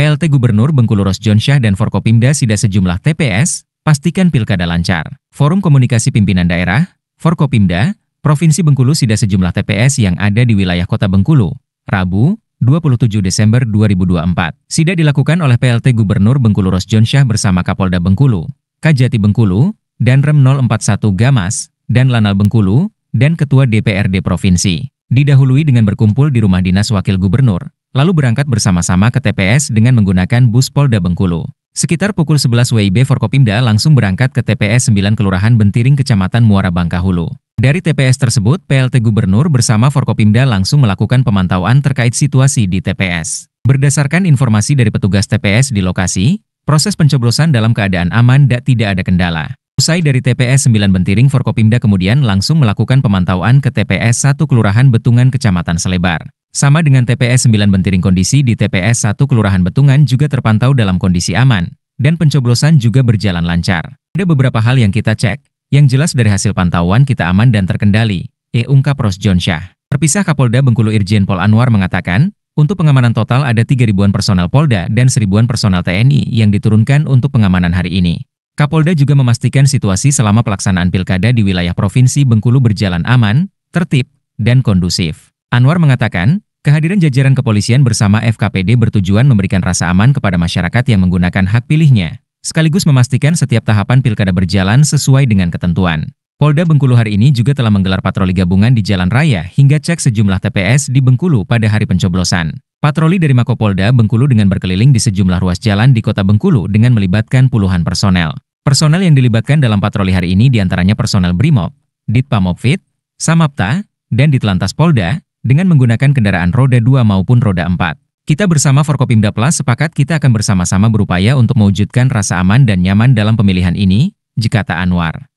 PLT Gubernur Bengkulu Ros John Syah dan Forkopimda Sida sejumlah TPS, pastikan pilkada lancar. Forum Komunikasi Pimpinan Daerah, Forkopimda, Provinsi Bengkulu Sida sejumlah TPS yang ada di wilayah kota Bengkulu, Rabu, 27 Desember 2024. Sida dilakukan oleh PLT Gubernur Bengkulu Ros John Syah bersama Kapolda Bengkulu, Kajati Bengkulu, dan Rem 041 Gamas, dan Lanal Bengkulu, dan Ketua DPRD Provinsi. Didahului dengan berkumpul di rumah dinas Wakil Gubernur, lalu berangkat bersama-sama ke TPS dengan menggunakan bus Polda Bengkulu. Sekitar pukul 11 WIB Forkopimda langsung berangkat ke TPS 9 Kelurahan Bentiring Kecamatan Muara Bangka Hulu. Dari TPS tersebut, PLT Gubernur bersama Forkopimda langsung melakukan pemantauan terkait situasi di TPS. Berdasarkan informasi dari petugas TPS di lokasi, proses pencoblosan dalam keadaan aman dan tidak ada kendala. Usai dari TPS 9 Bentiring, Forkopimda kemudian langsung melakukan pemantauan ke TPS 1 Kelurahan Betungan Kecamatan Selebar. Sama dengan TPS 9 Bentiring kondisi di TPS 1 Kelurahan Betungan juga terpantau dalam kondisi aman, dan pencoblosan juga berjalan lancar. Ada beberapa hal yang kita cek, yang jelas dari hasil pantauan kita aman dan terkendali, e ungkap Ros John Syah. Terpisah Kapolda Bengkulu Irjen Pol Anwar mengatakan, untuk pengamanan total ada 3 ribuan personel Polda dan seribuan personel TNI yang diturunkan untuk pengamanan hari ini. Kapolda juga memastikan situasi selama pelaksanaan pilkada di wilayah Provinsi Bengkulu berjalan aman, tertib, dan kondusif. Anwar mengatakan, Kehadiran jajaran kepolisian bersama FKPD bertujuan memberikan rasa aman kepada masyarakat yang menggunakan hak pilihnya, sekaligus memastikan setiap tahapan pilkada berjalan sesuai dengan ketentuan. Polda Bengkulu hari ini juga telah menggelar patroli gabungan di jalan raya hingga cek sejumlah TPS di Bengkulu pada hari pencoblosan. Patroli dari Makopolda Bengkulu dengan berkeliling di sejumlah ruas jalan di kota Bengkulu dengan melibatkan puluhan personel. Personel yang dilibatkan dalam patroli hari ini diantaranya personel BRIMOB, Ditpamopfit, Samapta, dan Ditlantas Polda, dengan menggunakan kendaraan roda 2 maupun roda 4. Kita bersama Forkopimda Plus sepakat kita akan bersama-sama berupaya untuk mewujudkan rasa aman dan nyaman dalam pemilihan ini, jika tak Anwar.